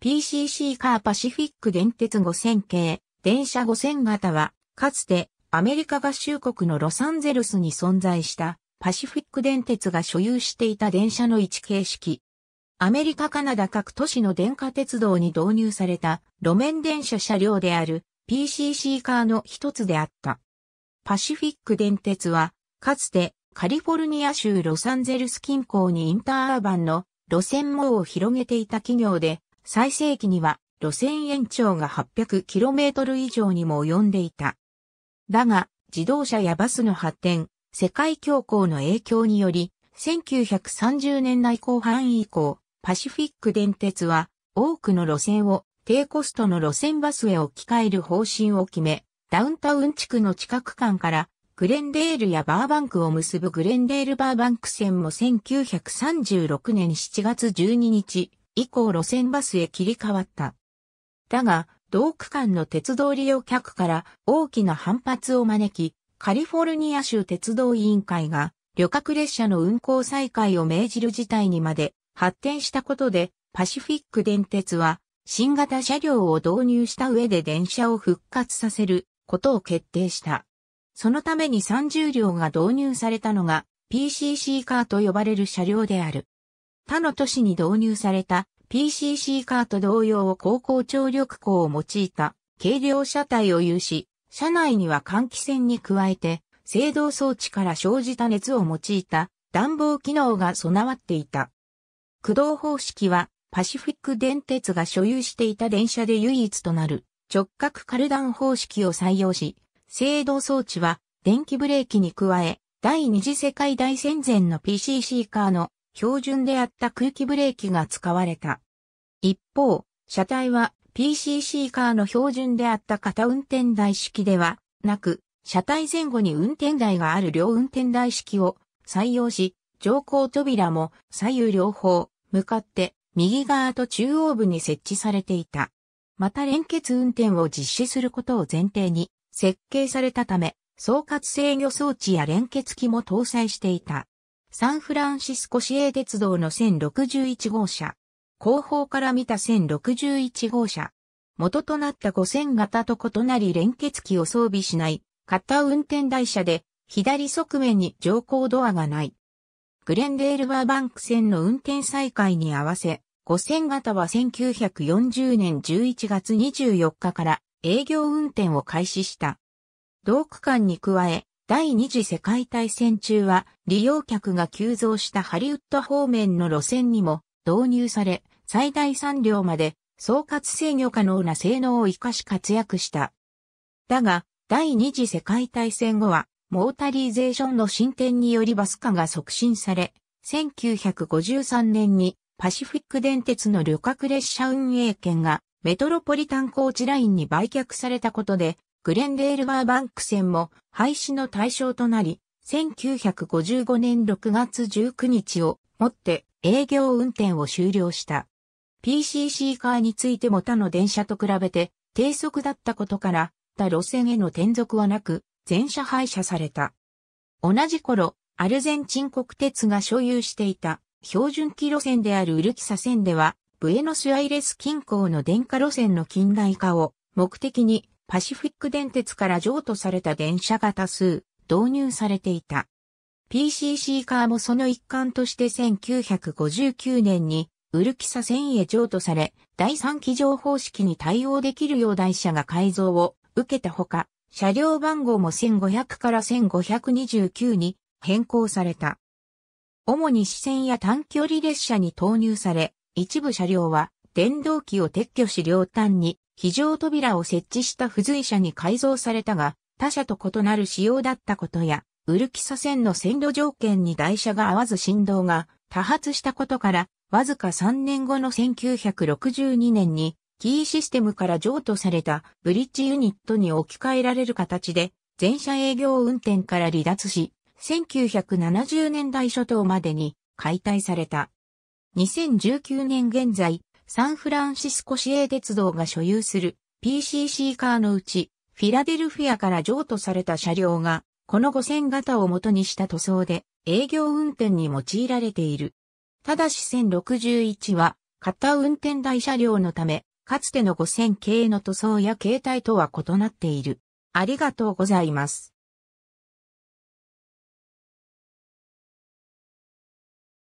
PCC カーパシフィック電鉄5000系、電車5000型は、かつてアメリカ合衆国のロサンゼルスに存在したパシフィック電鉄が所有していた電車の一形式。アメリカカナダ各都市の電化鉄道に導入された路面電車車両である PCC カーの一つであった。パシフィック電鉄は、かつてカリフォルニア州ロサンゼルス近郊にインターアーバンの路線網を広げていた企業で、最盛期には路線延長が 800km 以上にも及んでいた。だが、自動車やバスの発展、世界恐慌の影響により、1930年代後半以降、パシフィック電鉄は多くの路線を低コストの路線バスへ置き換える方針を決め、ダウンタウン地区の近く間からグレンデールやバーバンクを結ぶグレンデールバーバンク線も1936年7月12日、以降路線バスへ切り替わった。だが、同区間の鉄道利用客から大きな反発を招き、カリフォルニア州鉄道委員会が旅客列車の運行再開を命じる事態にまで発展したことで、パシフィック電鉄は新型車両を導入した上で電車を復活させることを決定した。そのために30両が導入されたのが PCC カーと呼ばれる車両である。他の都市に導入された PCC カーと同様を高校張力行を用いた軽量車体を有し、車内には換気扇に加えて、制動装置から生じた熱を用いた暖房機能が備わっていた。駆動方式はパシフィック電鉄が所有していた電車で唯一となる直角カルダン方式を採用し、制動装置は電気ブレーキに加え、第二次世界大戦前の PCC カーの標準であった空気ブレーキが使われた。一方、車体は PCC カーの標準であった片運転台式ではなく、車体前後に運転台がある両運転台式を採用し、乗降扉も左右両方向かって右側と中央部に設置されていた。また連結運転を実施することを前提に設計されたため、総括制御装置や連結機も搭載していた。サンフランシスコ市営鉄道の1061号車。後方から見た1061号車。元となった5000型と異なり連結機を装備しない、片運転台車で、左側面に乗降ドアがない。グレンデールバーバンク線の運転再開に合わせ、5000型は1940年11月24日から営業運転を開始した。同区間に加え、第二次世界大戦中は利用客が急増したハリウッド方面の路線にも導入され、最大3両まで総括制御可能な性能を活かし活躍した。だが、第二次世界大戦後は、モータリーゼーションの進展によりバス化が促進され、1953年にパシフィック電鉄の旅客列車運営権がメトロポリタン高チラインに売却されたことで、グレンデール・バーバンク線も廃止の対象となり、1955年6月19日をもって営業運転を終了した。PCC カーについても他の電車と比べて低速だったことから、他路線への転属はなく、全車廃車された。同じ頃、アルゼンチン国鉄が所有していた標準機路線であるウルキサ線では、ブエノスアイレス近郊の電化路線の近代化を目的にパシフィック電鉄から譲渡された電車が多数導入されていた。PCC カーもその一環として1959年にウルキサ線へ譲渡され、第3機乗方式に対応できるよう台車が改造を受けたほか、車両番号も1500から1529に変更された。主に支線や短距離列車に投入され、一部車両は電動機を撤去し両端に非常扉を設置した付随車に改造されたが、他車と異なる仕様だったことや、ウルキサ線の線路条件に台車が合わず振動が多発したことから、わずか3年後の1962年に、キーシステムから譲渡されたブリッジユニットに置き換えられる形で、全車営業運転から離脱し、1970年代初頭までに解体された。2019年現在、サンフランシスコ市営鉄道が所有する PCC カーのうち、フィラデルフィアから譲渡された車両が、この5000型を元にした塗装で営業運転に用いられている。ただし1061は、型運転台車両のため、かつての5000系の塗装や形態とは異なっている。ありがとうございます。